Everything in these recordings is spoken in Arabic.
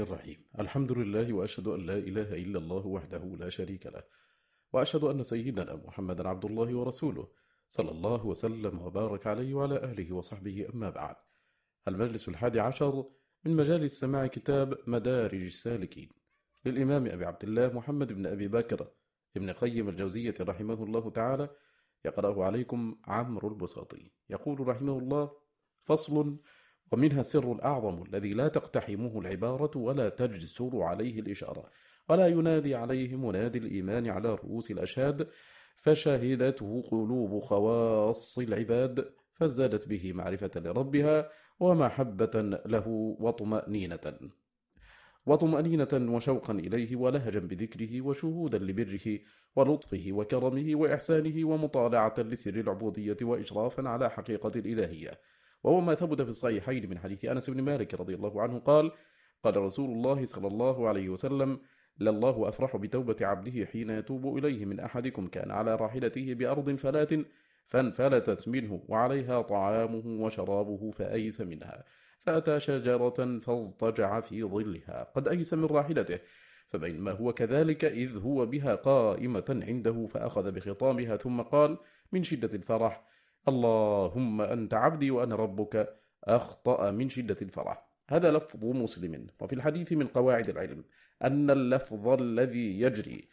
الرحيم الحمد لله وأشهد أن لا إله إلا الله وحده لا شريك له وأشهد أن سيدنا محمدا عبد الله ورسوله صلى الله وسلم وبارك عليه وعلى أهله وصحبه أما بعد المجلس الحادي عشر من مجالس سماع كتاب مدارج السالكين للإمام أبي عبد الله محمد بن أبي بكر ابن قيم الجوزية رحمه الله تعالى يقرأه عليكم عمرو البساطي يقول رحمه الله فصل ومنها السر الأعظم الذي لا تقتحمه العبارة ولا تجسر عليه الإشارة ولا ينادي عليه منادي الإيمان على رؤوس الأشهاد فشهدته قلوب خواص العباد فازدادت به معرفة لربها ومحبة له وطمأنينة وطمأنينة وشوقا إليه ولهجا بذكره وشهودا لبره ولطفه وكرمه وإحسانه ومطالعة لسر العبودية وإشرافا على حقيقة الإلهية وهو ما ثبت في الصحيحين من حديث أنس بن مالك رضي الله عنه قال قال رسول الله صلى الله عليه وسلم لله أفرح بتوبة عبده حين يتوب إليه من أحدكم كان على راحلته بأرض فلات فانفلتت منه وعليها طعامه وشرابه فأيس منها فأتى شجرة فاضطجع في ظلها قد أيس من راحلته فبينما هو كذلك إذ هو بها قائمة عنده فأخذ بخطامها ثم قال من شدة الفرح اللهم أنت عبدي وأنا ربك أخطأ من شدة الفرح هذا لفظ مسلم وفي الحديث من قواعد العلم أن اللفظ الذي يجري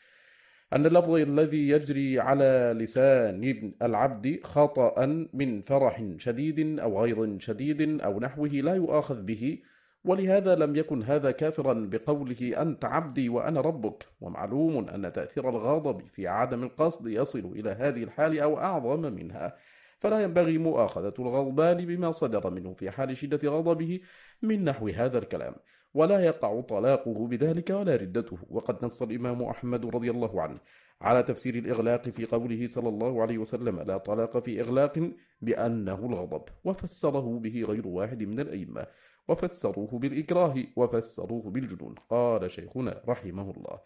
أن اللفظ الذي يجري على لسان ابن العبد خطأ من فرح شديد أو غيظ شديد أو نحوه لا يؤاخذ به ولهذا لم يكن هذا كافرا بقوله أنت عبدي وأنا ربك ومعلوم أن تأثير الغضب في عدم القصد يصل إلى هذه الحال أو أعظم منها فلا ينبغي مؤاخذة الغضبان بما صدر منه في حال شدة غضبه من نحو هذا الكلام ولا يقع طلاقه بذلك ولا ردته وقد نص الإمام أحمد رضي الله عنه على تفسير الإغلاق في قوله صلى الله عليه وسلم لا طلاق في إغلاق بأنه الغضب وفسره به غير واحد من الأئمة وفسروه بالإكراه وفسروه بالجنون قال شيخنا رحمه الله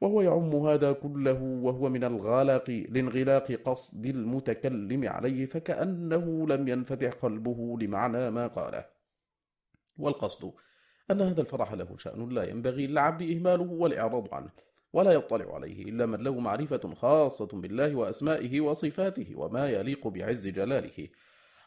وهو يعم هذا كله وهو من الغلق لانغلاق قصد المتكلم عليه فكأنه لم ينفتح قلبه لمعنى ما قاله والقصد أن هذا الفرح له شأن لا ينبغي للعبد إهماله والإعراض عنه ولا يطلع عليه إلا من له معرفة خاصة بالله وأسمائه وصفاته وما يليق بعز جلاله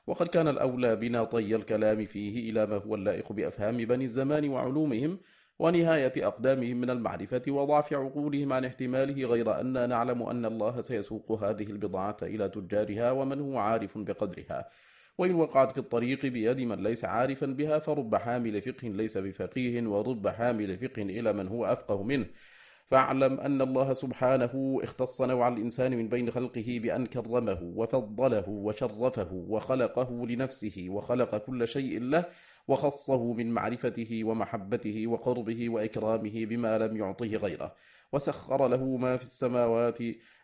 وقد كان الأولى بنا طي الكلام فيه إلى ما هو اللائق بأفهام بني الزمان وعلومهم ونهاية أقدامهم من المعرفة وضعف عقولهم عن احتماله غير أننا نعلم أن الله سيسوق هذه البضاعة إلى تجارها ومن هو عارف بقدرها وإن وقعت في الطريق بيد من ليس عارفا بها فرب حامل فقه ليس بفقيه ورب حامل فقه إلى من هو أفقه منه فاعلم أن الله سبحانه اختص نوع الإنسان من بين خلقه بأن كرمه وفضله وشرفه وخلقه لنفسه وخلق كل شيء له وخصه من معرفته ومحبته وقربه وإكرامه بما لم يعطه غيره وسخر له ما في السماوات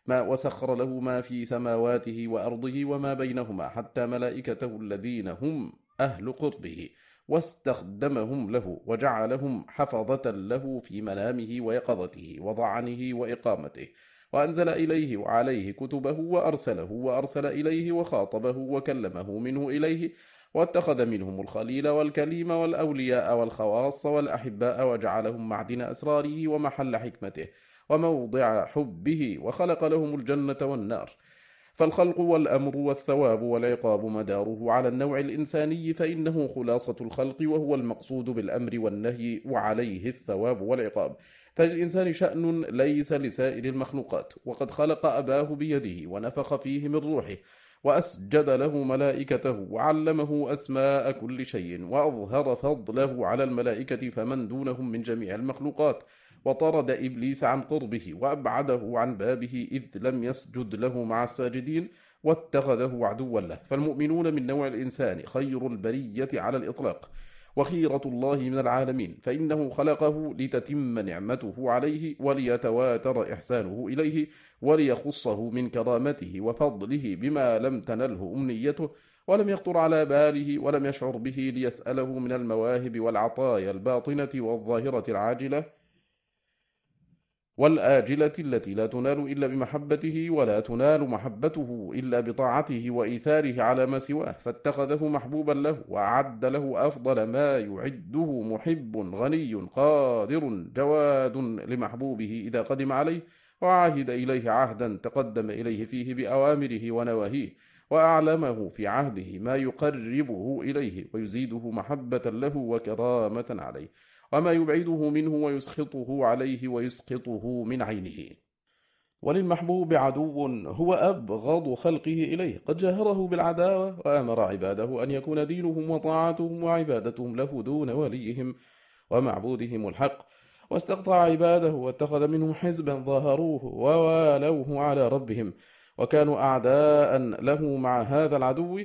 ما وسخر له ما في سماواته وأرضه وما بينهما حتى ملائكته الذين هم أهل قربه واستخدمهم له وجعلهم حفظة له في منامه ويقظته وضعنه وإقامته وأنزل إليه وعليه كتبه وأرسله وأرسل إليه وخاطبه وكلمه منه إليه واتخذ منهم الخليل والكليم والأولياء والخواص والأحباء وجعلهم معدن أسراره ومحل حكمته وموضع حبه وخلق لهم الجنة والنار فالخلق والأمر والثواب والعقاب مداره على النوع الإنساني فإنه خلاصة الخلق وهو المقصود بالأمر والنهي وعليه الثواب والعقاب فللإنسان شأن ليس لسائر المخلوقات وقد خلق أباه بيده ونفخ فيه من روحه وأسجد له ملائكته وعلمه أسماء كل شيء وأظهر فضله على الملائكة فمن دونهم من جميع المخلوقات وطرد إبليس عن قربه وأبعده عن بابه إذ لم يسجد له مع الساجدين واتخذه عدوا له فالمؤمنون من نوع الإنسان خير البرية على الإطلاق وخيرة الله من العالمين فإنه خلقه لتتم نعمته عليه وليتواتر إحسانه إليه وليخصه من كرامته وفضله بما لم تنله أمنيته ولم يخطر على باله ولم يشعر به ليسأله من المواهب والعطايا الباطنة والظاهرة العاجلة والآجلة التي لا تنال إلا بمحبته ولا تنال محبته إلا بطاعته وإيثاره على ما سواه فاتخذه محبوبا له وأعد له أفضل ما يعده محب غني قادر جواد لمحبوبه إذا قدم عليه وعهد إليه عهدا تقدم إليه فيه بأوامره ونواهيه وأعلمه في عهده ما يقربه إليه ويزيده محبة له وكرامة عليه وما يبعده منه ويسخطه عليه ويسقطه من عينه وللمحبوب عدو هو أبغض خلقه إليه قد جاهره بالعداوة وأمر عباده أن يكون دينهم وطاعتهم وعبادتهم له دون وليهم ومعبودهم الحق واستقطع عباده واتخذ منهم حزبا ظهروه ووالوه على ربهم وكانوا أعداء له مع هذا العدو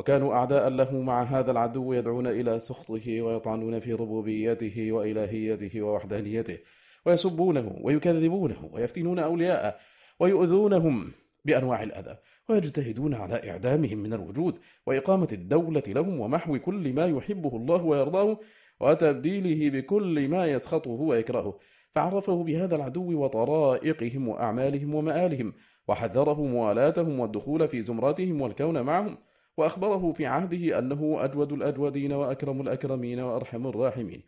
وكانوا أعداء له مع هذا العدو يدعون إلى سخطه ويطعنون في ربوبيته وإلهيته ووحدانيته ويسبونه ويكذبونه ويفتنون أولياءه ويؤذونهم بأنواع الأذى ويجتهدون على إعدامهم من الوجود وإقامة الدولة لهم ومحو كل ما يحبه الله ويرضاه وتبديله بكل ما يسخطه ويكرهه فعرفه بهذا العدو وطرائقهم وأعمالهم ومآلهم وحذره موالاتهم والدخول في زمراتهم والكون معهم وأخبره في عهده أنه أجود الأجودين وأكرم الأكرمين وأرحم الراحمين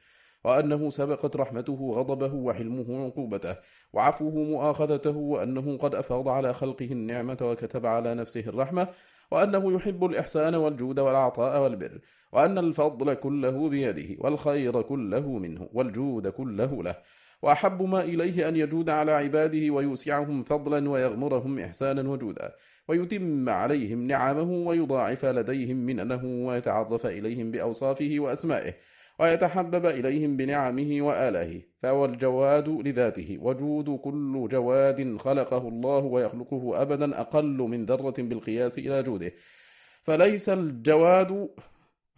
وأنه سبقت رحمته غضبه وحلمه عقوبته وعفوه مؤاخذته وأنه قد أفاض على خلقه النعمة وكتب على نفسه الرحمة وأنه يحب الإحسان والجود والعطاء والبر وأن الفضل كله بيده والخير كله منه والجود كله له وأحب ما إليه أن يجود على عباده ويوسعهم فضلا ويغمرهم إحسانا وجودا ويتم عليهم نعمه ويضاعف لديهم مننه ويتعرف إليهم بأوصافه وأسمائه ويتحبب إليهم بنعمه وآله فهو الجواد لذاته وجود كل جواد خلقه الله ويخلقه أبدا أقل من ذرة بالقياس إلى جوده فليس الجواد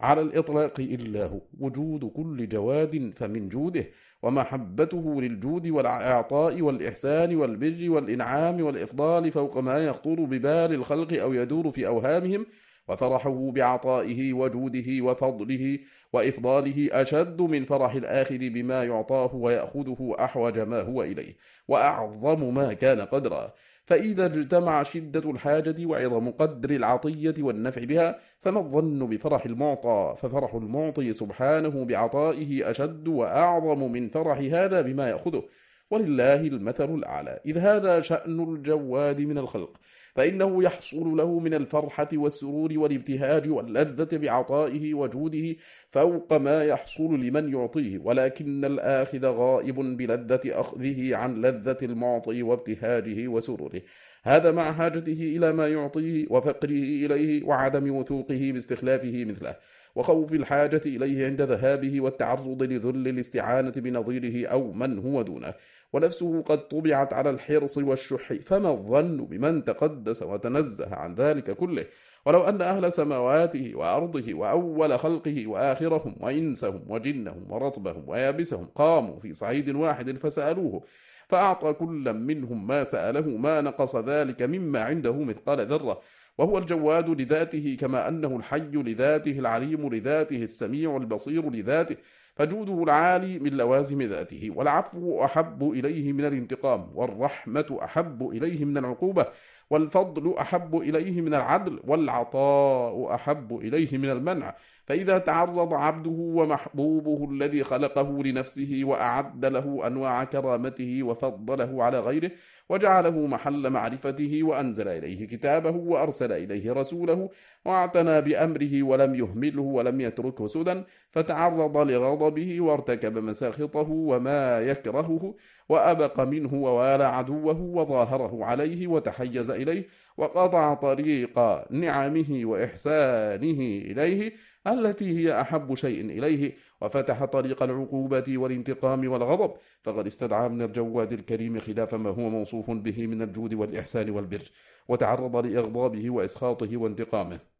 على الإطلاق إلا هو وجود كل جواد فمن جوده ومحبته للجود والإعطاء والإحسان والبر والإنعام والإفضال فوق ما يخطر ببال الخلق أو يدور في أوهامهم وفرحه بعطائه وجوده وفضله وإفضاله أشد من فرح الآخر بما يعطاه ويأخذه أحوج ما هو إليه وأعظم ما كان قدرا فإذا اجتمع شدة الحاجة وعظم قدر العطية والنفع بها فما الظن بفرح المعطى ففرح المعطي سبحانه بعطائه أشد وأعظم من فرح هذا بما يأخذه ولله المثل الأعلى إذ هذا شأن الجواد من الخلق فإنه يحصل له من الفرحة والسرور والابتهاج واللذة بعطائه وجوده فوق ما يحصل لمن يعطيه ولكن الآخذ غائب بلذة أخذه عن لذة المعطي وابتهاجه وسروره هذا مع حاجته إلى ما يعطيه وفقره إليه وعدم وثوقه باستخلافه مثله وخوف الحاجة إليه عند ذهابه والتعرض لذل الاستعانة بنظيره أو من هو دونه ونفسه قد طبعت على الحرص والشح فما الظن بمن تقدس وتنزه عن ذلك كله ولو أن أهل سماواته وأرضه وأول خلقه وآخرهم وإنسهم وجنهم ورطبهم ويابسهم قاموا في صعيد واحد فسألوه فأعطى كل منهم ما سأله ما نقص ذلك مما عنده مثقال ذرة وهو الجواد لذاته كما أنه الحي لذاته العليم لذاته السميع البصير لذاته فجوده العالي من لوازم ذاته والعفو أحب إليه من الانتقام والرحمة أحب إليه من العقوبة والفضل أحب إليه من العدل والعطاء أحب إليه من المنع فإذا تعرض عبده ومحبوبه الذي خلقه لنفسه وأعد له أنواع كرامته وفضله على غيره وجعله محل معرفته وأنزل إليه كتابه وأرسل إليه رسوله واعتنى بأمره ولم يهمله ولم يتركه سدى فتعرض لغضبه وارتكب مساخطه وما يكرهه وأبق منه ووالى عدوه وظاهره عليه وتحيز إليه وقطع طريق نعمه وإحسانه إليه التي هي أحب شيء إليه وفتح طريق العقوبة والانتقام والغضب فقد استدعى من الجواد الكريم خلاف ما هو موصوف به من الجود والإحسان والبر وتعرض لإغضابه وإسخاطه وانتقامه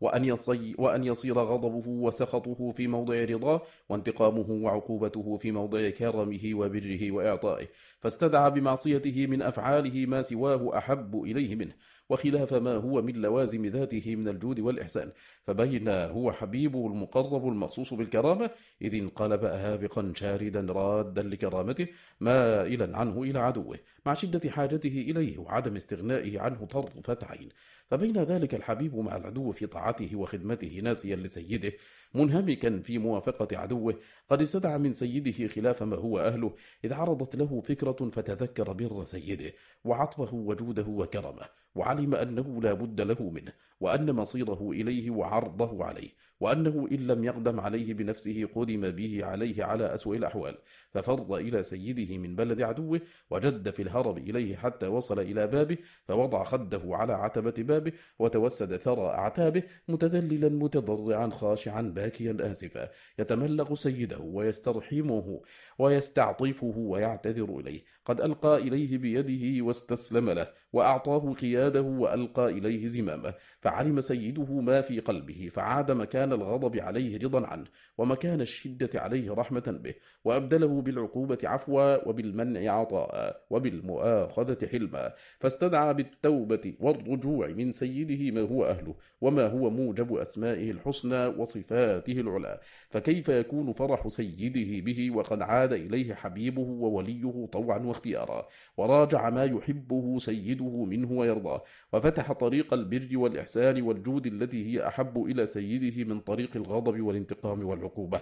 وأن, يصي وأن يصير غضبه وسخطه في موضع رضاه وانتقامه وعقوبته في موضع كرمه وبره وإعطائه فاستدعى بمعصيته من أفعاله ما سواه أحب إليه منه وخلاف ما هو من لوازم ذاته من الجود والإحسان فبين هو حبيبه المقرب المخصوص بالكرامة إذ انقلب أهابقا شاردا رادا لكرامته مائلا عنه إلى عدوه مع شدة حاجته إليه وعدم استغنائه عنه طرفة عين فبين ذلك الحبيب مع العدو في طاعته وخدمته ناسيا لسيده منهمكا في موافقة عدوه قد استدعى من سيده خلاف ما هو أهله إذ عرضت له فكرة فتذكر بر سيده وعطفه وجوده وكرمه وعلم أنه لا بد له منه وأن مصيره إليه وعرضه عليه وأنه إن لم يقدم عليه بنفسه قدم به عليه على أسوأ الأحوال ففر إلى سيده من بلد عدوه وجد في الهرب إليه حتى وصل إلى بابه فوضع خده على عتبة بابه وتوسد ثرى أعتابه متذللا متضرعا خاشعا باكيا آسفا يتملق سيده ويسترحمه ويستعطفه ويعتذر إليه قد ألقى إليه بيده واستسلم له وأعطاه قياده وألقى إليه زمامه فعلم سيده ما في قلبه فعاد مكان مكان الغضب عليه رضا عنه ومكان الشدة عليه رحمة به وأبدله بالعقوبة عفوا وبالمنع عطاء وبالمؤاخذة حلما فاستدعى بالتوبة والرجوع من سيده ما هو أهله وما هو موجب أسمائه الحسنى وصفاته العلا فكيف يكون فرح سيده به وقد عاد إليه حبيبه ووليه طوعا واختيارا وراجع ما يحبه سيده منه ويرضاه وفتح طريق البر والإحسان والجود التي هي أحب إلى سيده من من طريق الغضب والانتقام والعقوبة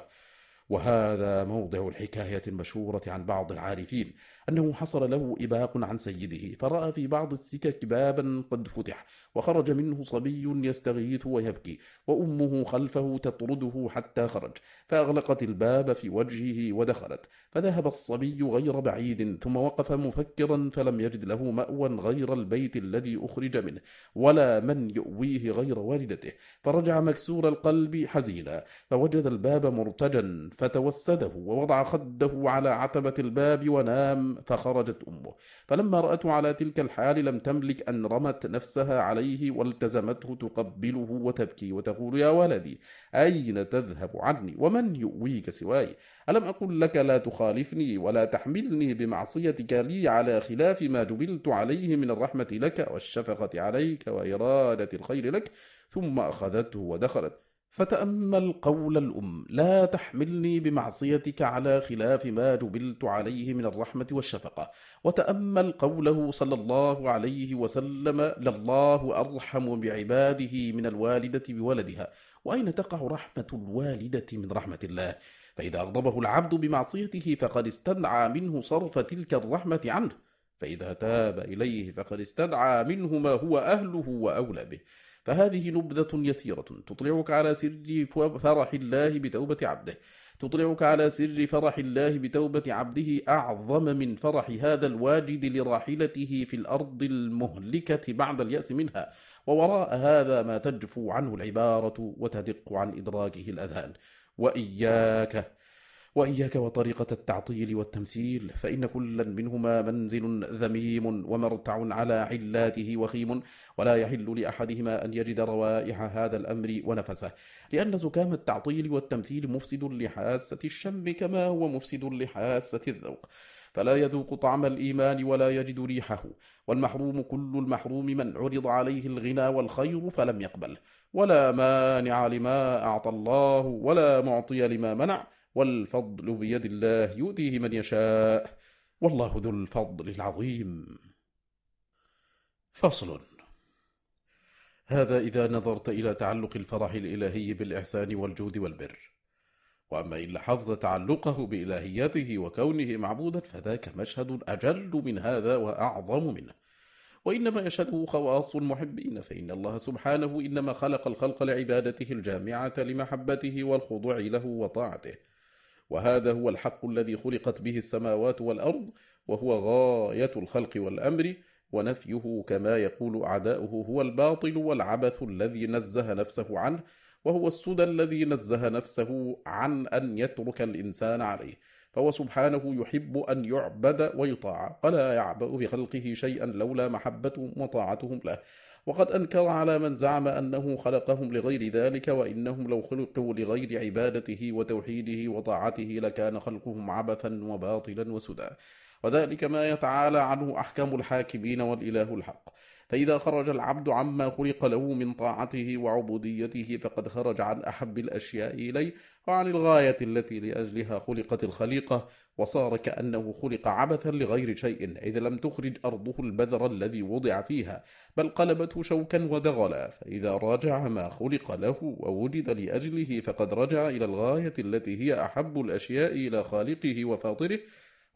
وهذا موضع الحكاية المشهورة عن بعض العارفين أنه حصل له إباق عن سيده فرأى في بعض السكك بابا قد فتح وخرج منه صبي يستغيث ويبكي وأمه خلفه تطرده حتى خرج فأغلقت الباب في وجهه ودخلت فذهب الصبي غير بعيد ثم وقف مفكرا فلم يجد له مأوى غير البيت الذي أخرج منه ولا من يؤويه غير والدته فرجع مكسور القلب حزينا فوجد الباب مرتجا فتوسده ووضع خده على عتبة الباب ونام فخرجت أمه فلما رأته على تلك الحال لم تملك أن رمت نفسها عليه والتزمته تقبله وتبكي وتقول يا ولدي أين تذهب عني ومن يؤويك سواي ألم أقل لك لا تخالفني ولا تحملني بمعصيتك لي على خلاف ما جبلت عليه من الرحمة لك والشفقة عليك وإرادة الخير لك ثم أخذته ودخلت فتأمل قول الأم لا تحملني بمعصيتك على خلاف ما جبلت عليه من الرحمة والشفقة وتأمل قوله صلى الله عليه وسلم لله أرحم بعباده من الوالدة بولدها وأين تقع رحمة الوالدة من رحمة الله فإذا أغضبه العبد بمعصيته فقد استدعى منه صرف تلك الرحمة عنه فإذا تاب إليه فقد استدعى منه ما هو أهله وأولى به فهذه نبذة يسيرة تطلعك على سر فرح الله بتوبة عبده تطلعك على سر فرح الله بتوبة عبده أعظم من فرح هذا الواجد لراحلته في الأرض المهلكة بعد اليأس منها ووراء هذا ما تجفو عنه العبارة وتدق عن إدراكه الأذهان وإياك وإياك وطريقة التعطيل والتمثيل فإن كلا منهما منزل ذميم ومرتع على علاته وخيم ولا يحل لأحدهما أن يجد روائح هذا الأمر ونفسه لأن زكام التعطيل والتمثيل مفسد لحاسة الشم كما هو مفسد لحاسة الذوق فلا يذوق طعم الإيمان ولا يجد ريحه والمحروم كل المحروم من عرض عليه الغنى والخير فلم يقبل ولا مانع لما أعطى الله ولا معطي لما منع والفضل بيد الله يؤتيه من يشاء والله ذو الفضل العظيم فصل هذا إذا نظرت إلى تعلق الفرح الإلهي بالإحسان والجود والبر وأما إن لاحظت تعلقه بإلهيته وكونه معبودا فذاك مشهد أجل من هذا وأعظم منه وإنما يشهده خواص المحبين فإن الله سبحانه إنما خلق الخلق لعبادته الجامعة لمحبته والخضوع له وطاعته وهذا هو الحق الذي خلقت به السماوات والأرض وهو غاية الخلق والأمر ونفيه كما يقول أعداؤه هو الباطل والعبث الذي نزه نفسه عنه وهو السدى الذي نزه نفسه عن أن يترك الإنسان عليه فهو سبحانه يحب أن يعبد ويطاع ولا يعبأ بخلقه شيئا لولا محبتهم وطاعتهم له وقد أنكر على من زعم أنه خلقهم لغير ذلك وإنهم لو خلقوا لغير عبادته وتوحيده وطاعته لكان خلقهم عبثا وباطلا وسدى وذلك ما يتعالى عنه أحكام الحاكمين والإله الحق فإذا خرج العبد عما خلق له من طاعته وعبوديته فقد خرج عن أحب الأشياء إليه وعن الغاية التي لأجلها خلقت الخليقة وصار كأنه خلق عبثا لغير شيء إذ لم تخرج أرضه البذر الذي وضع فيها بل قلبته شوكا ودغلا فإذا راجع ما خلق له ووجد لأجله فقد رجع إلى الغاية التي هي أحب الأشياء إلى خالقه وفاطره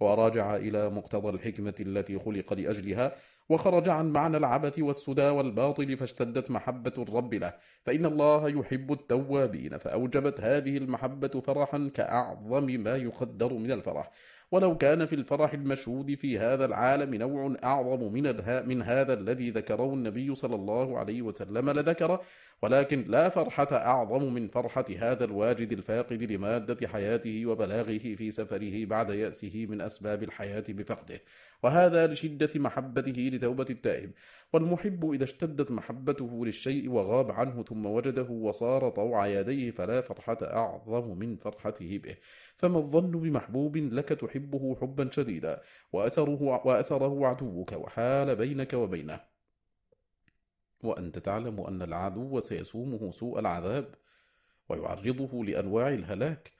وراجع إلى مقتضى الحكمة التي خلق لأجلها وخرج عن معنى العبث والسدى والباطل فاشتدت محبة الرب له فإن الله يحب التوابين فأوجبت هذه المحبة فرحا كأعظم ما يقدر من الفرح ولو كان في الفرح المشهود في هذا العالم نوع أعظم من, من هذا الذي ذكره النبي صلى الله عليه وسلم لذكره ولكن لا فرحة أعظم من فرحة هذا الواجد الفاقد لمادة حياته وبلاغه في سفره بعد يأسه من أسباب الحياة بفقده وهذا لشدة محبته لتوبة التائب والمحب إذا اشتدت محبته للشيء وغاب عنه ثم وجده وصار طوع يديه فلا فرحة أعظم من فرحته به فما الظن بمحبوب لك تحب تحبه حبا شديدا وأسره, وأسره عدوك وحال بينك وبينه وأنت تعلم أن العدو سيسومه سوء العذاب ويعرضه لأنواع الهلاك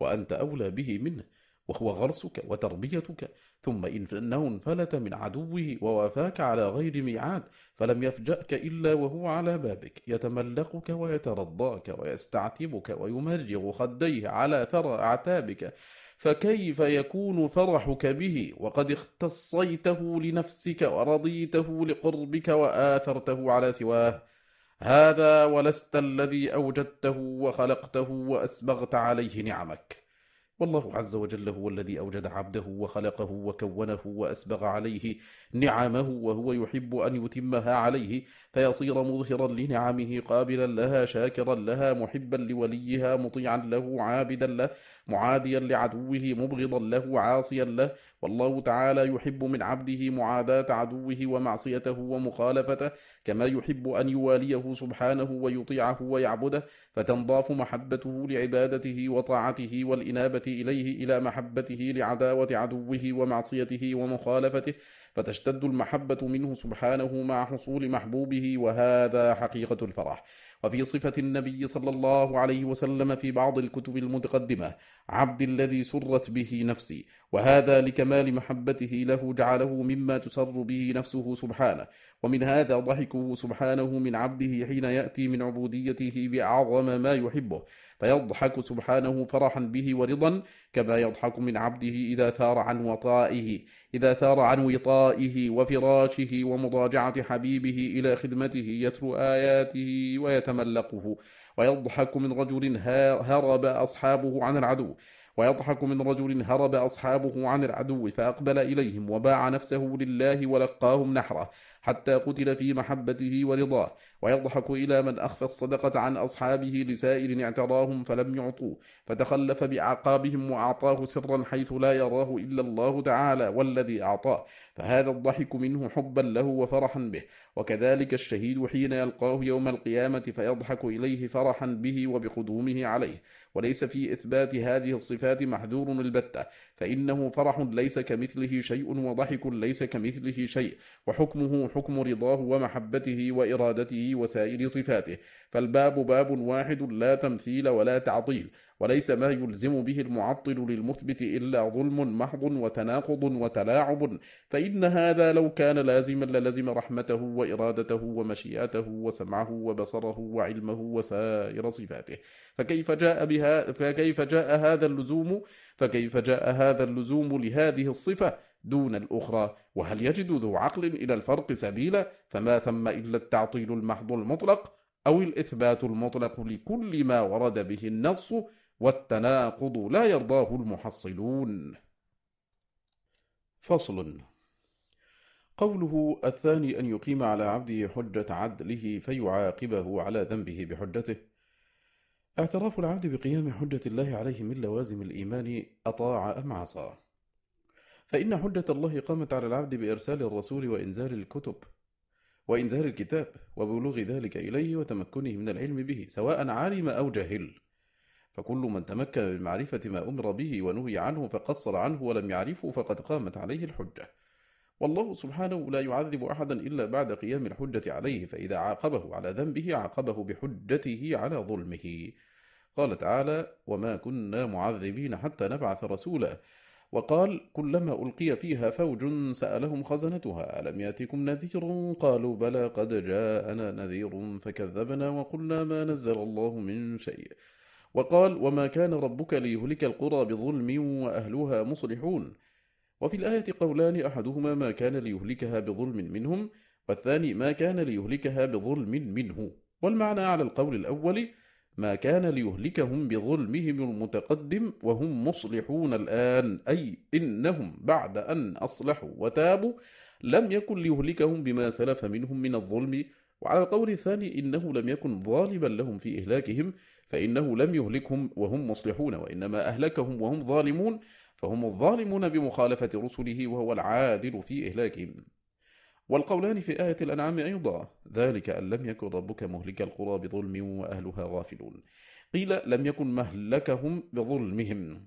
وأنت أولى به منه وهو غرسك وتربيتك ثم إن إنه انفلت من عدوه ووافاك على غير ميعاد فلم يفجأك إلا وهو على بابك يتملقك ويترضاك ويستعتبك ويمرغ خديه على ثرى أعتابك فكيف يكون فرحك به وقد اختصيته لنفسك ورضيته لقربك وآثرته على سواه هذا ولست الذي أوجدته وخلقته وأسبغت عليه نعمك والله عز وجل هو الذي أوجد عبده وخلقه وكونه وأسبغ عليه نعمه وهو يحب أن يتمها عليه فيصير مظهرا لنعمه قابلا لها شاكرا لها محبا لوليها مطيعا له عابدا له معاديا لعدوه مبغضا له عاصيا له والله تعالى يحب من عبده معاداة عدوه ومعصيته ومخالفته كما يحب أن يواليه سبحانه ويطيعه ويعبده فتنضاف محبته لعبادته وطاعته والإنابة إليه إلى محبته لعداوة عدوه ومعصيته ومخالفته فتشتد المحبة منه سبحانه مع حصول محبوبه وهذا حقيقة الفرح وفي صفة النبي صلى الله عليه وسلم في بعض الكتب المتقدمة عبد الذي سرت به نفسي وهذا لكمال محبته له جعله مما تسر به نفسه سبحانه ومن هذا ضحكه سبحانه من عبده حين يأتي من عبوديته بأعظم ما يحبه فيضحك سبحانه فرحا به ورضا كما يضحك من عبده إذا ثار عن وطائه إذا ثار عن وطائه لقائه وفراشه ومضاجعة حبيبه إلى خدمته يتلو آياته ويتملقه ويضحك من رجل هرب أصحابه عن العدو ويضحك من رجل هرب أصحابه عن العدو فأقبل إليهم وباع نفسه لله ولقاهم نحره حتى قتل في محبته ورضاه ويضحك إلى من أخفى الصدقة عن أصحابه لسائر اعتراهم فلم يعطوه فتخلف بعقابهم وأعطاه سرا حيث لا يراه إلا الله تعالى والذي أعطاه فهذا الضحك منه حبا له وفرحا به وكذلك الشهيد حين يلقاه يوم القيامة فيضحك إليه فرحا به وبقدومه عليه وليس في إثبات هذه الصفات محذور البتة فإنه فرح ليس كمثله شيء وضحك ليس كمثله شيء وحكمه حكم رضاه ومحبته وإرادته وسائر صفاته فالباب باب واحد لا تمثيل ولا تعطيل وليس ما يلزم به المعطل للمثبت إلا ظلم محض وتناقض وتلاعب فإن هذا لو كان لازما للزم رحمته وإرادته ومشيئته وسمعه وبصره وعلمه وسائر صفاته فكيف جاء بها فكيف جاء هذا اللزوم فكيف جاء هذا اللزوم لهذه الصفة دون الأخرى وهل يجد ذو عقل إلى الفرق سبيلا فما ثم إلا التعطيل المحض المطلق أو الإثبات المطلق لكل ما ورد به النص والتناقض لا يرضاه المحصلون فصل قوله الثاني أن يقيم على عبده حجة عدله فيعاقبه على ذنبه بحجته اعتراف العبد بقيام حجة الله عليه من لوازم الإيمان أطاع أم عصى فإن حجة الله قامت على العبد بإرسال الرسول وإنزال الكتب وإنزال الكتاب وبلوغ ذلك إليه وتمكنه من العلم به سواء عالم أو جهل فكل من تمكن من معرفة ما أمر به ونهي عنه فقصر عنه ولم يعرفه فقد قامت عليه الحجة والله سبحانه لا يعذب أحدا إلا بعد قيام الحجة عليه فإذا عاقبه على ذنبه عاقبه بحجته على ظلمه قال تعالى وما كنا معذبين حتى نبعث رسولا وقال كلما ألقي فيها فوج سألهم خزنتها ألم يأتكم نذير قالوا بلى قد جاءنا نذير فكذبنا وقلنا ما نزل الله من شيء وقال وما كان ربك ليهلك القرى بظلم وأهلها مصلحون وفي الآية قولان أحدهما ما كان ليهلكها بظلم منهم والثاني ما كان ليهلكها بظلم منه والمعنى على القول الأول ما كان ليهلكهم بظلمهم المتقدم وهم مصلحون الآن أي إنهم بعد أن أصلحوا وتابوا لم يكن ليهلكهم بما سلف منهم من الظلم وعلى القول الثاني إنه لم يكن ظالما لهم في إهلاكهم فإنه لم يهلكهم وهم مصلحون وإنما أهلكهم وهم ظالمون فهم الظالمون بمخالفة رسله وهو العادل في إهلاكهم والقولان في آية الأنعام أيضا ذلك أن لم يكن ربك مهلك القرى بظلم وأهلها غافلون قيل لم يكن مهلكهم بظلمهم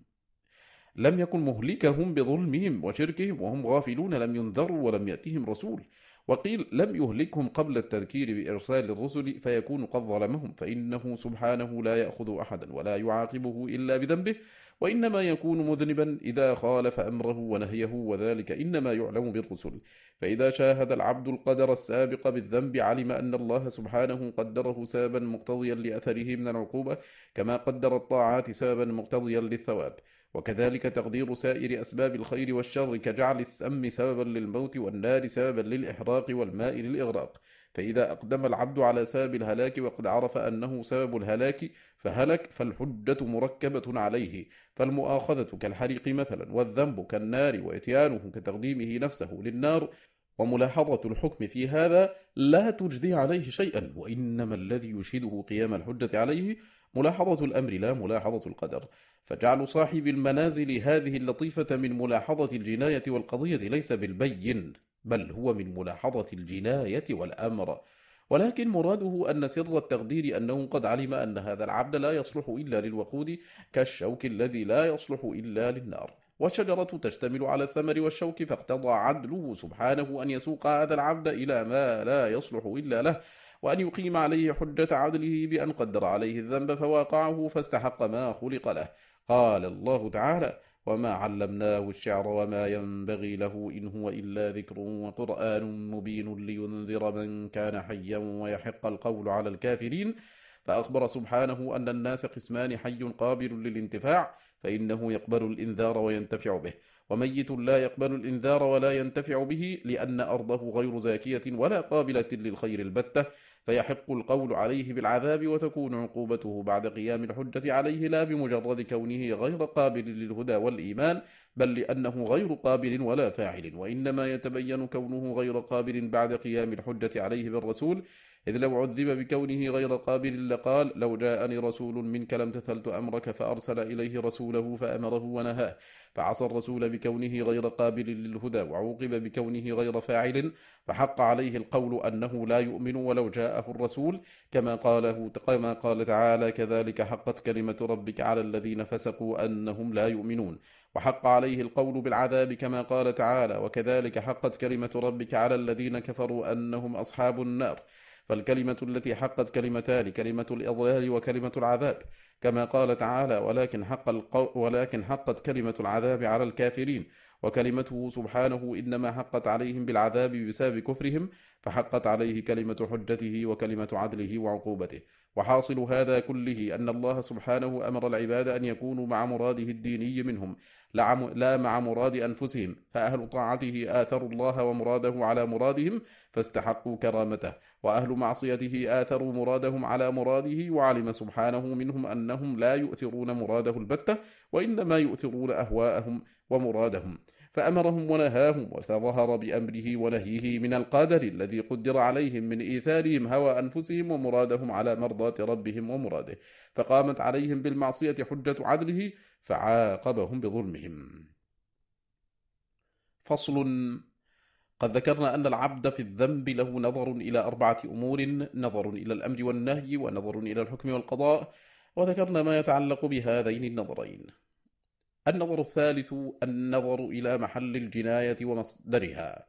لم يكن مهلكهم بظلمهم وشركهم وهم غافلون لم ينذروا ولم يأتهم رسول وقيل لم يهلكهم قبل التذكير بإرسال الرسل فيكون قد ظلمهم فإنه سبحانه لا يأخذ أحدا ولا يعاقبه إلا بذنبه وإنما يكون مذنبا إذا خالف أمره ونهيه وذلك إنما يعلم بالرسل فإذا شاهد العبد القدر السابق بالذنب علم أن الله سبحانه قدره سابا مقتضيا لأثره من العقوبة كما قدر الطاعات سابا مقتضيا للثواب وكذلك تقدير سائر أسباب الخير والشر كجعل السم سببا للموت والنار سببا للإحراق والماء للإغراق فإذا أقدم العبد على سبب الهلاك وقد عرف أنه سبب الهلاك فهلك فالحجة مركبة عليه فالمؤاخذة كالحريق مثلا والذنب كالنار وإتيانه كتقديمه نفسه للنار وملاحظة الحكم في هذا لا تجدي عليه شيئا وإنما الذي يشهده قيام الحجة عليه ملاحظة الأمر لا ملاحظة القدر فجعل صاحب المنازل هذه اللطيفة من ملاحظة الجناية والقضية ليس بالبين بل هو من ملاحظة الجناية والأمر ولكن مراده أن سر التقدير أنه قد علم أن هذا العبد لا يصلح إلا للوقود كالشوك الذي لا يصلح إلا للنار والشجرة تشتمل على الثمر والشوك فاقتضى عدله سبحانه أن يسوق هذا العبد إلى ما لا يصلح إلا له وأن يقيم عليه حجة عدله بأن قدر عليه الذنب فواقعه فاستحق ما خلق له قال الله تعالى وما علمناه الشعر وما ينبغي له إن هو إلا ذكر وقرآن مبين لينذر من كان حيا ويحق القول على الكافرين فأخبر سبحانه أن الناس قسمان حي قابل للانتفاع فإنه يقبل الإنذار وينتفع به وميت لا يقبل الإنذار ولا ينتفع به لأن أرضه غير زاكية ولا قابلة للخير البتة فيحق القول عليه بالعذاب وتكون عقوبته بعد قيام الحجة عليه لا بمجرد كونه غير قابل للهدى والإيمان بل لأنه غير قابل ولا فاعل وإنما يتبين كونه غير قابل بعد قيام الحجة عليه بالرسول إذ لو عذب بكونه غير قابل لقال لو جاءني رسول منك لم تثلت أمرك فأرسل إليه رسوله فأمره ونهاه فعصى الرسول بكونه غير قابل للهدى وعوقب بكونه غير فاعل فحق عليه القول أنه لا يؤمن ولو جاءه الرسول كما قاله كما قال تعالى كذلك حقت كلمة ربك على الذين فسقوا أنهم لا يؤمنون وحق عليه القول بالعذاب كما قال تعالى وكذلك حقت كلمة ربك على الذين كفروا أنهم أصحاب النار فالكلمة التي حقت كلمتان كلمة الإضلال وكلمة العذاب كما قال تعالى ولكن, حق القو ولكن حقت كلمة العذاب على الكافرين وكلمته سبحانه إنما حقت عليهم بالعذاب بسبب كفرهم فحقت عليه كلمة حجته وكلمة عدله وعقوبته وحاصل هذا كله أن الله سبحانه أمر العباد أن يكونوا مع مراده الديني منهم لا مع مراد أنفسهم فأهل طاعته آثروا الله ومراده على مرادهم فاستحقوا كرامته وأهل معصيته آثروا مرادهم على مراده وعلم سبحانه منهم أن أنهم لا يؤثرون مراده البتة وإنما يؤثرون أهواءهم ومرادهم فأمرهم ونهاهم وتظهر بأمره ونهيه من القدر الذي قدر عليهم من إيثارهم هوى أنفسهم ومرادهم على مرضاة ربهم ومراده فقامت عليهم بالمعصية حجة عدله فعاقبهم بظلمهم فصل قد ذكرنا أن العبد في الذنب له نظر إلى أربعة أمور نظر إلى الأمر والنهي ونظر إلى الحكم والقضاء وذكرنا ما يتعلق بهذين النظرين النظر الثالث النظر إلى محل الجناية ومصدرها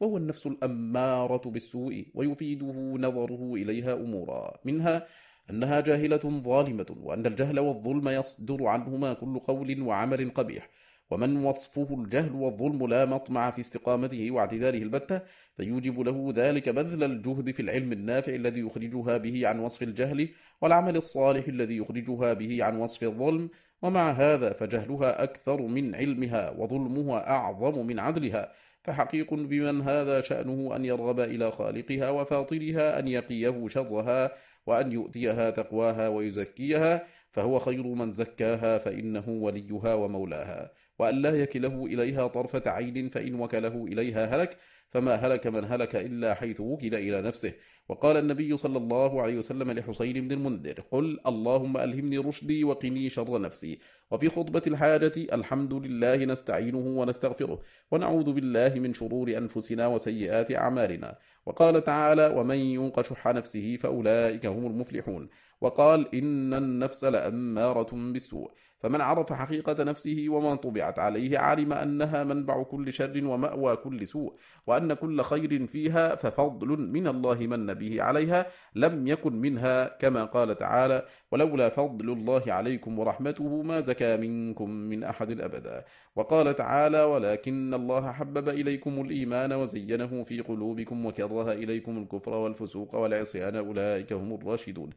وهو النفس الأمارة بالسوء ويفيده نظره إليها أمورا منها أنها جاهلة ظالمة وأن الجهل والظلم يصدر عنهما كل قول وعمل قبيح ومن وصفه الجهل والظلم لا مطمع في استقامته واعتداله البتة فيوجب له ذلك بذل الجهد في العلم النافع الذي يخرجها به عن وصف الجهل والعمل الصالح الذي يخرجها به عن وصف الظلم ومع هذا فجهلها أكثر من علمها وظلمها أعظم من عدلها فحقيق بمن هذا شأنه أن يرغب إلى خالقها وفاطرها أن يقيه شرها وأن يؤتيها تقواها ويزكيها فهو خير من زكاها فإنه وليها ومولاها وأن لا يكله إليها طرفة عين فإن وكله إليها هلك فما هلك من هلك إلا حيث وكل إلى نفسه وقال النبي صلى الله عليه وسلم لحسين بن المنذر قل اللهم ألهمني رشدي وقني شر نفسي وفي خطبة الحاجة الحمد لله نستعينه ونستغفره ونعوذ بالله من شرور أنفسنا وسيئات أعمالنا وقال تعالى ومن يوق شح نفسه فأولئك هم المفلحون وقال إن النفس لأمارة بالسوء فمن عرف حقيقة نفسه وما طبعت عليه علم أنها منبع كل شر ومأوى كل سوء وأن كل خير فيها ففضل من الله من به عليها لم يكن منها كما قال تعالى ولولا فضل الله عليكم ورحمته ما زكى منكم من أحد أبدا وقال تعالى ولكن الله حبب إليكم الإيمان وزينه في قلوبكم وكره إليكم الكفر والفسوق والعصيان أولئك هم الراشدون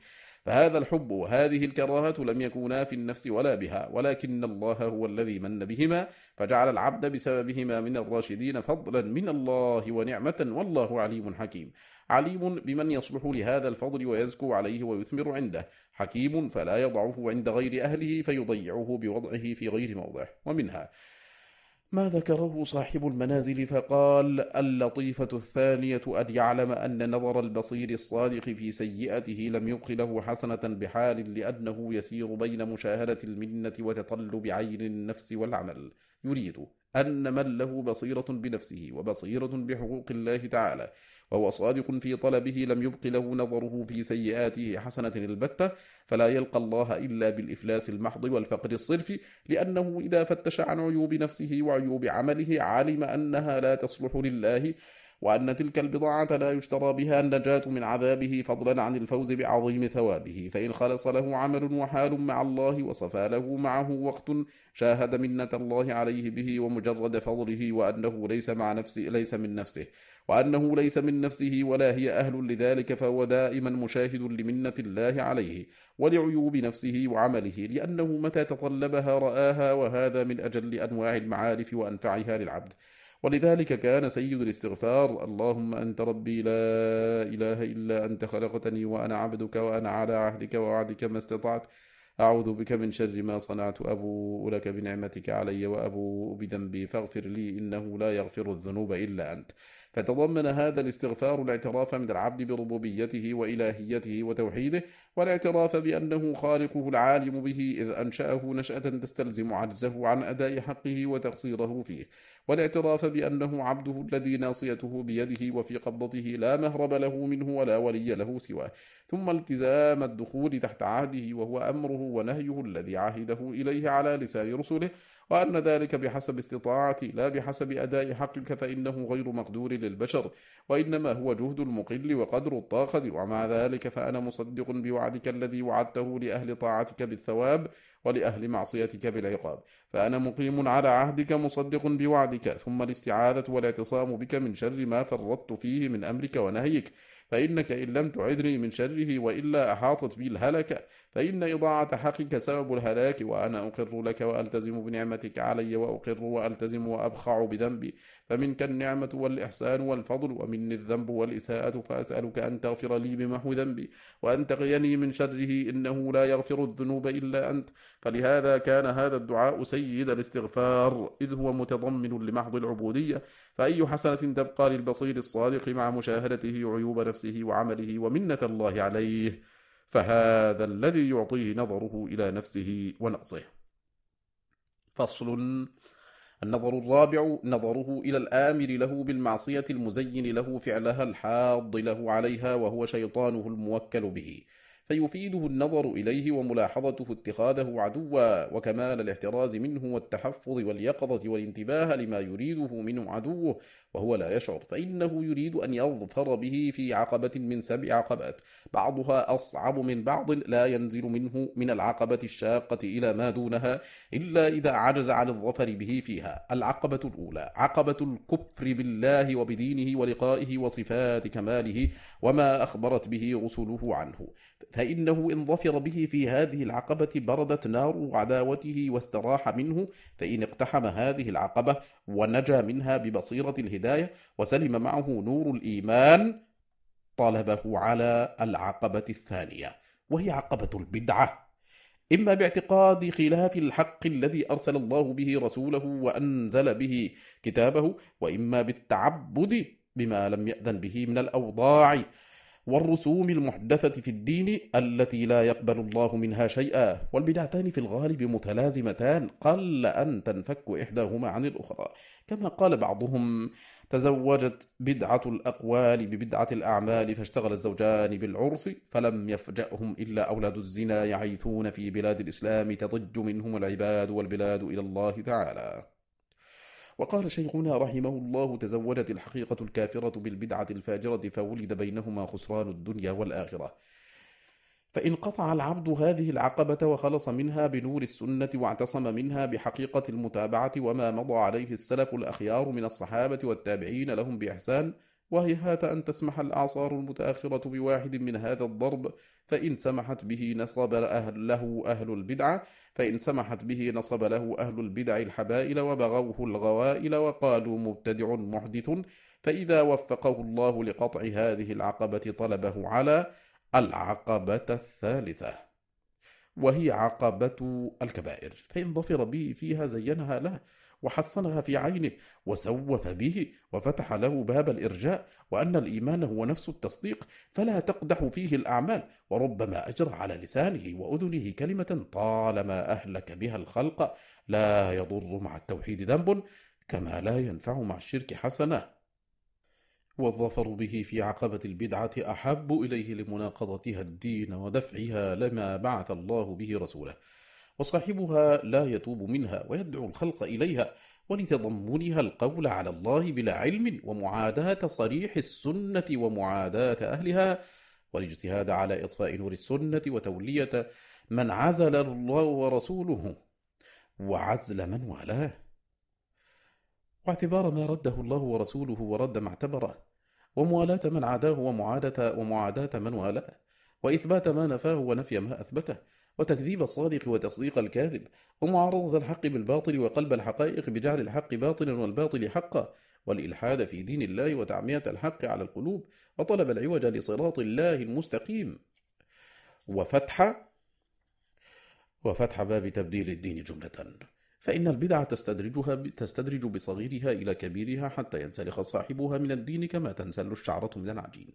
فهذا الحب وهذه الكراهة لم يكونا في النفس ولا بها ولكن الله هو الذي من بهما فجعل العبد بسببهما من الراشدين فضلا من الله ونعمة والله عليم حكيم عليم بمن يصلح لهذا الفضل ويزكو عليه ويثمر عنده حكيم فلا يضعه عند غير أهله فيضيعه بوضعه في غير موضعه ومنها ما ذكره صاحب المنازل فقال اللطيفة الثانية أن يعلم أن نظر البصير الصادق في سيئته لم يبق له حسنة بحال لأنه يسير بين مشاهدة المنة وتطلب عين النفس والعمل يريد أن من له بصيرة بنفسه وبصيرة بحقوق الله تعالى وهو صادق في طلبه لم يبق له نظره في سيئاته حسنة البتة فلا يلقى الله إلا بالإفلاس المحض والفقر الصرف لأنه إذا فتش عن عيوب نفسه وعيوب عمله علم أنها لا تصلح لله وأن تلك البضاعة لا يشترى بها النجاة من عذابه فضلا عن الفوز بعظيم ثوابه فإن خلص له عمل وحال مع الله وصفى له معه وقت شاهد منة الله عليه به ومجرد فضله وأنه ليس مع نفسه ليس من نفسه وأنه ليس من نفسه ولا هي أهل لذلك فهو دائما مشاهد لمنة الله عليه ولعيوب نفسه وعمله لأنه متى تطلبها رآها وهذا من أجل أنواع المعارف وأنفعها للعبد ولذلك كان سيد الاستغفار اللهم أنت ربي لا إله إلا أنت خلقتني وأنا عبدك وأنا على عهدك ووعدك ما استطعت أعوذ بك من شر ما صنعت أبوء لك بنعمتك علي وأبوء بذنبي فاغفر لي إنه لا يغفر الذنوب إلا أنت فتضمن هذا الاستغفار الاعتراف من العبد بربوبيته وإلهيته وتوحيده والاعتراف بأنه خالقه العالم به إذ أنشأه نشأة تستلزم عجزه عن أداء حقه وتقصيره فيه والاعتراف بأنه عبده الذي ناصيته بيده وفي قبضته لا مهرب له منه ولا ولي له سواه ثم التزام الدخول تحت عهده وهو أمره ونهيه الذي عهده إليه على لسان رسله وأن ذلك بحسب استطاعتي لا بحسب أداء حقك فإنه غير مقدور للبشر وإنما هو جهد المقل وقدر الطاقة ومع ذلك فأنا مصدق بوعدك الذي وعدته لأهل طاعتك بالثواب ولأهل معصيتك بالعقاب فأنا مقيم على عهدك مصدق بوعدك ثم الاستعاذة والاعتصام بك من شر ما فرطت فيه من أمرك ونهيك فإنك إن لم تعذني من شره وإلا أحاطت بي الهلكة فإن إضاعة حقك سبب الهلاك وأنا أقر لك وألتزم بنعمتك علي وأقر وألتزم وأبخع بذنبي فمنك النعمة والإحسان والفضل ومني الذنب والإساءة فأسألك أن تغفر لي بمحو ذنبي وأن تغيني من شره إنه لا يغفر الذنوب إلا أنت فلهذا كان هذا الدعاء سيد الاستغفار إذ هو متضمن لمحض العبودية فأي حسنة تبقى للبصير الصادق مع مشاهدته عيوب نفسه نفسه وعمله ومنة الله عليه فهذا الذي يعطيه نظره إلى نفسه ونقصه فصل النظر الرابع نظره إلى الآمر له بالمعصية المزين له فعلها الحاض له عليها وهو شيطانه الموكل به فيفيده النظر إليه وملاحظته اتخاذه عدوا وكمال الاحتراز منه والتحفظ واليقظة والانتباه لما يريده منه عدوه وهو لا يشعر فإنه يريد أن يظفر به في عقبة من سبع عقبات بعضها أصعب من بعض لا ينزل منه من العقبة الشاقة إلى ما دونها إلا إذا عجز عن الظفر به فيها العقبة الأولى عقبة الكفر بالله وبدينه ولقائه وصفات كماله وما أخبرت به رسله عنه فإنه إن ظفر به في هذه العقبة بردت نار عداوته واستراح منه فإن اقتحم هذه العقبة ونجا منها ببصيرة الهداية وسلم معه نور الإيمان طلبه على العقبة الثانية وهي عقبة البدعة إما باعتقاد خلاف الحق الذي أرسل الله به رسوله وأنزل به كتابه وإما بالتعبد بما لم يأذن به من الأوضاع والرسوم المحدثة في الدين التي لا يقبل الله منها شيئا والبدعتان في الغالب متلازمتان قل أن تنفك إحداهما عن الأخرى كما قال بعضهم تزوجت بدعة الأقوال ببدعة الأعمال فاشتغل الزوجان بالعرس فلم يفجأهم إلا أولاد الزنا يعيثون في بلاد الإسلام تضج منهم العباد والبلاد إلى الله تعالى وقال شيخنا رحمه الله تزودت الحقيقة الكافرة بالبدعة الفاجرة فولد بينهما خسران الدنيا والآخرة فإن قطع العبد هذه العقبة وخلص منها بنور السنة واعتصم منها بحقيقة المتابعة وما مضى عليه السلف الأخيار من الصحابة والتابعين لهم بإحسان وهيهات أن تسمح الأعصار المتأخرة بواحد من هذا الضرب فإن سمحت به نصب أهل له أهل البدعة فإن سمحت به نصب له أهل البدع الحبائل وبغوه الغوائل وقالوا مبتدع محدث فإذا وفقه الله لقطع هذه العقبة طلبه على العقبة الثالثة وهي عقبة الكبائر فإن ظفر به فيها زينها له وحصنها في عينه وسوف به وفتح له باب الإرجاء وأن الإيمان هو نفس التصديق فلا تقدح فيه الأعمال وربما أجرى على لسانه وأذنه كلمة طالما أهلك بها الخلق لا يضر مع التوحيد ذنب كما لا ينفع مع الشرك حسنه والظفر به في عقبة البدعة أحب إليه لمناقضتها الدين ودفعها لما بعث الله به رسوله وصاحبها لا يتوب منها ويدعو الخلق إليها ولتضمنها القول على الله بلا علم ومعاداة صريح السنة ومعاداة أهلها والاجتهاد على إطفاء نور السنة وتولية من عزل الله ورسوله وعزل من والاه واعتبار ما رده الله ورسوله ورد ما اعتبره وموالاة من عاداه ومعادة, ومعاداة من والاه وإثبات ما نفاه ونفي ما أثبته وتكذيب الصادق وتصديق الكاذب ومعارضة الحق بالباطل وقلب الحقائق بجعل الحق باطلا والباطل حقا والإلحاد في دين الله وتعمية الحق على القلوب وطلب العوج لصراط الله المستقيم وفتح وفتح باب تبديل الدين جملة فإن البدعة تستدرجها تستدرج بصغيرها إلى كبيرها حتى ينسلخ صاحبها من الدين كما تنسل الشعرة من العجين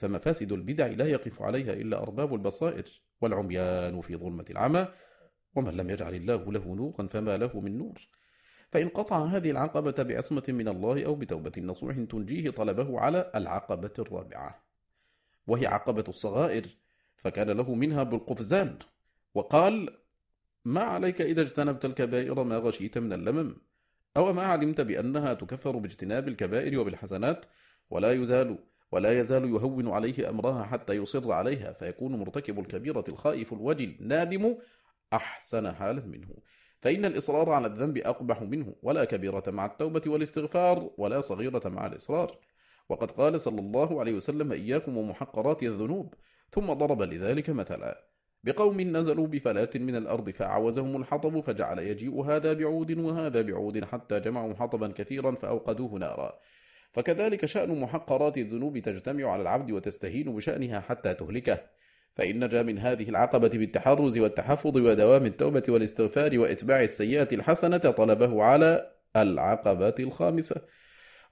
فمفاسد البدع لا يقف عليها إلا أرباب البصائر والعميان في ظلمة العمى ومن لم يجعل الله له نورا فما له من نور فإن قطع هذه العقبة بعصمة من الله أو بتوبة نصوح تنجيه طلبه على العقبة الرابعة وهي عقبة الصغائر فكان له منها بالقفزان وقال ما عليك إذا اجتنبت الكبائر ما غشيت من اللمم أو ما علمت بأنها تكفر باجتناب الكبائر وبالحسنات ولا يزال ولا يزال يهون عليه أمرها حتى يصر عليها فيكون مرتكب الكبيرة الخائف الوجل نادم أحسن حالا منه فإن الإصرار على الذنب أقبح منه ولا كبيرة مع التوبة والاستغفار ولا صغيرة مع الإصرار وقد قال صلى الله عليه وسلم إياكم ومحقرات الذنوب ثم ضرب لذلك مثلا بقوم نزلوا بفلاة من الأرض فأعوزهم الحطب فجعل يجيء هذا بعود وهذا بعود حتى جمعوا حطبا كثيرا فأوقدوه نارا فكذلك شأن محقرات الذنوب تجتمع على العبد وتستهين بشأنها حتى تهلكه فإن نجا من هذه العقبة بالتحرز والتحفظ ودوام التوبة والاستغفار وإتباع السيئات الحسنة طلبه على العقبة الخامسة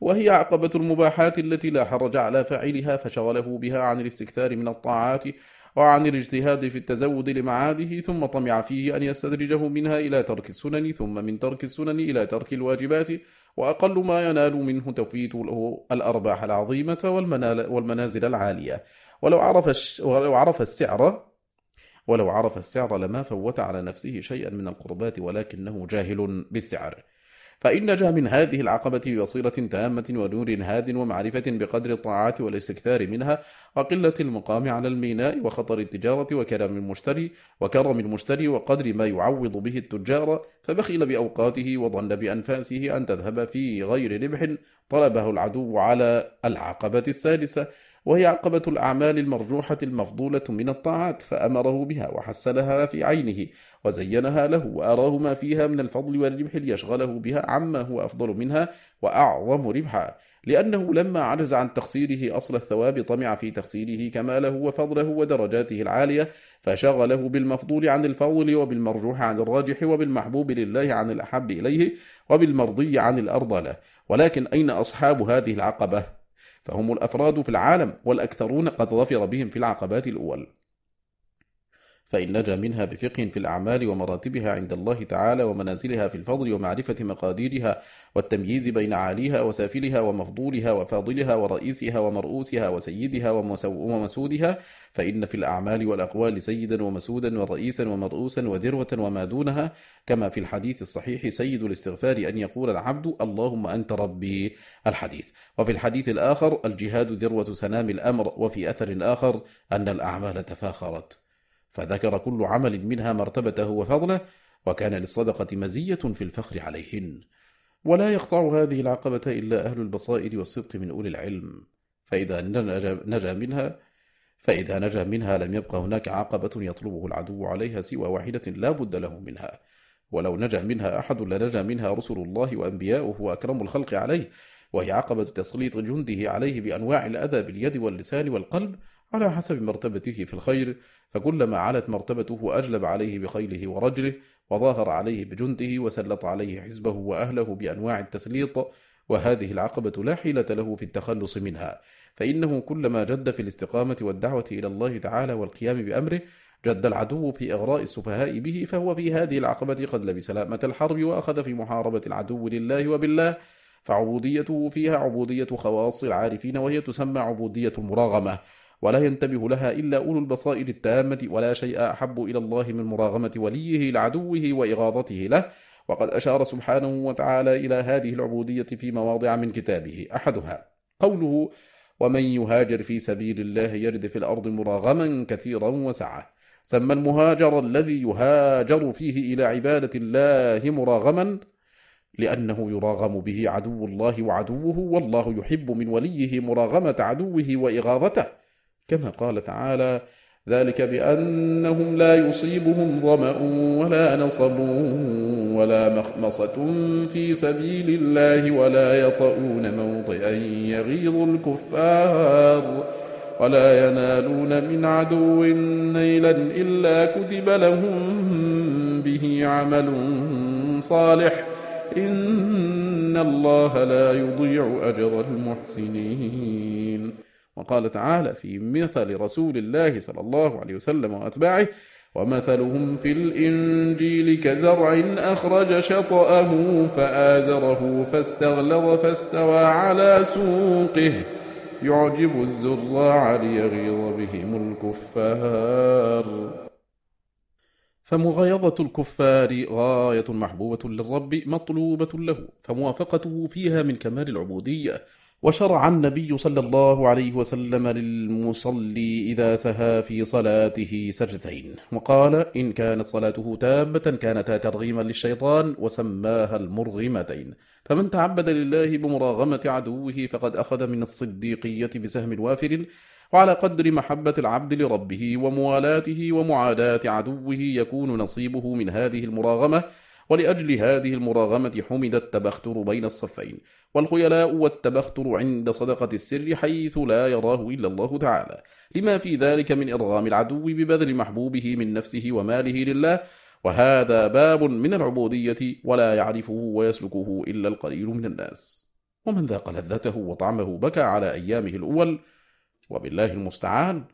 وهي عقبة المباحات التي لا حرج على فاعلها فشغله بها عن الاستكثار من الطاعات وعن الاجتهاد في التزود لمعاده ثم طمع فيه أن يستدرجه منها إلى ترك السنن ثم من ترك السنن إلى ترك الواجبات وأقل ما ينال منه تفويت له الأرباح العظيمة والمنازل العالية ولو عرف, ولو عرف السعر ولو عرف السعر لما فوت على نفسه شيئا من القربات ولكنه جاهل بالسعر فإن نجا من هذه العقبة ببصيرة تامة ونور هاد ومعرفة بقدر الطاعات والاستكثار منها وقلة المقام على الميناء وخطر التجارة وكرم المشتري وكرم المشتري وقدر ما يعوض به التجار فبخل بأوقاته وظن بأنفاسه أن تذهب في غير ربح طلبه العدو على العقبة السادسة وهي عقبة الأعمال المرجوحة المفضولة من الطاعات فأمره بها وحسنها في عينه وزينها له وأراه ما فيها من الفضل والربح ليشغله بها عما هو أفضل منها وأعظم ربحا لأنه لما عجز عن تخسيره أصل الثواب طمع في تخسيره كماله وفضله ودرجاته العالية فشغله بالمفضول عن الفضل وبالمرجوح عن الراجح وبالمحبوب لله عن الأحب إليه وبالمرضي عن الأرض له ولكن أين أصحاب هذه العقبة؟ فهم الأفراد في العالم والأكثرون قد ظفر بهم في العقبات الأول فإن نجا منها بفقه في الأعمال ومراتبها عند الله تعالى ومنازلها في الفضل ومعرفة مقاديرها والتمييز بين عاليها وسافلها ومفضولها وفاضلها ورئيسها ومرؤوسها وسيدها ومسودها فإن في الأعمال والأقوال سيدا ومسودا ورئيسا ومرؤوسا وذروة وما دونها كما في الحديث الصحيح سيد الاستغفار أن يقول العبد اللهم أنت ربي الحديث وفي الحديث الآخر الجهاد ذروة سنام الأمر وفي أثر آخر أن الأعمال تفاخرت فذكر كل عمل منها مرتبته وفضله وكان للصدقة مزية في الفخر عليهن ولا يقطع هذه العقبة إلا أهل البصائر والصدق من أولي العلم فإذا نجا منها فإذا نجا منها لم يبقى هناك عقبة يطلبه العدو عليها سوى واحدة لا بد له منها ولو نجا منها أحد لنجا منها رسل الله وأنبياؤه وأكرم الخلق عليه وهي عقبة تسليط جنده عليه بأنواع الأذى باليد واللسان والقلب على حسب مرتبته في الخير فكلما علت مرتبته أجلب عليه بخيله ورجله وظاهر عليه بجنده وسلط عليه حزبه وأهله بأنواع التسليط وهذه العقبة لا حيلة له في التخلص منها فإنه كلما جد في الاستقامة والدعوة إلى الله تعالى والقيام بأمره جد العدو في إغراء السفهاء به فهو في هذه العقبة قد لبس لامة الحرب وأخذ في محاربة العدو لله وبالله فعبوديته فيها عبودية خواص العارفين وهي تسمى عبودية المراغمة ولا ينتبه لها إلا أولو البصائر التامة ولا شيء أحب إلى الله من مراغمة وليه لعدوه وإغاظته له وقد أشار سبحانه وتعالى إلى هذه العبودية في مواضع من كتابه أحدها قوله ومن يهاجر في سبيل الله يرد في الأرض مراغما كثيرا وسعة سمى المهاجر الذي يهاجر فيه إلى عبادة الله مراغما لأنه يراغم به عدو الله وعدوه والله يحب من وليه مراغمة عدوه وإغاظته كما قال تعالى ذلك بأنهم لا يصيبهم ظمأ ولا نصب ولا مخمصة في سبيل الله ولا يطؤون موطئا يغيظ الكفار ولا ينالون من عدو نيلا إلا كتب لهم به عمل صالح إن الله لا يضيع أجر المحسنين وقال تعالى في مثل رسول الله صلى الله عليه وسلم وأتباعه ومثلهم في الإنجيل كزرع أخرج شطأه فآزره فاستغلظ فاستوى على سوقه يعجب الزراع ليغيظ بهم الكفار فمغايظة الكفار غاية محبوبة للرب مطلوبة له فموافقته فيها من كمال العبودية وشرع النبي صلى الله عليه وسلم للمصلي إذا سهى في صلاته سجدتين وقال إن كانت صلاته تامة كانتا ترغيما للشيطان وسماها المرغمتين فمن تعبد لله بمراغمة عدوه فقد أخذ من الصديقية بسهم وافر وعلى قدر محبة العبد لربه وموالاته ومعاداة عدوه يكون نصيبه من هذه المراغمة ولأجل هذه المراغمة حمد التبختر بين الصفين والخيلاء والتبختر عند صدقة السر حيث لا يراه إلا الله تعالى لما في ذلك من إرغام العدو ببذل محبوبه من نفسه وماله لله وهذا باب من العبودية ولا يعرفه ويسلكه إلا القليل من الناس ومن ذاق لذته وطعمه بكى على أيامه الأول وبالله المستعان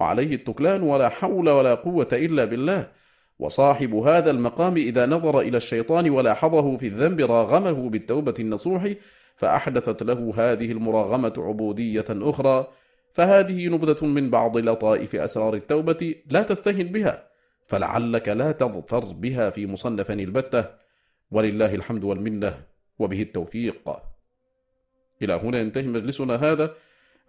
وعليه التكلان ولا حول ولا قوة إلا بالله وصاحب هذا المقام إذا نظر إلى الشيطان ولاحظه في الذنب راغمه بالتوبة النصوح فأحدثت له هذه المراغمة عبودية أخرى فهذه نبذة من بعض لطائف أسرار التوبة لا تستهن بها فلعلك لا تظفر بها في مصنف البتة ولله الحمد والمنة وبه التوفيق إلى هنا ينتهي مجلسنا هذا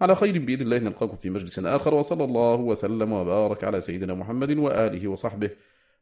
على خير بإذن الله نلقاكم في مجلس آخر وصلى الله وسلم وبارك على سيدنا محمد وآله وصحبه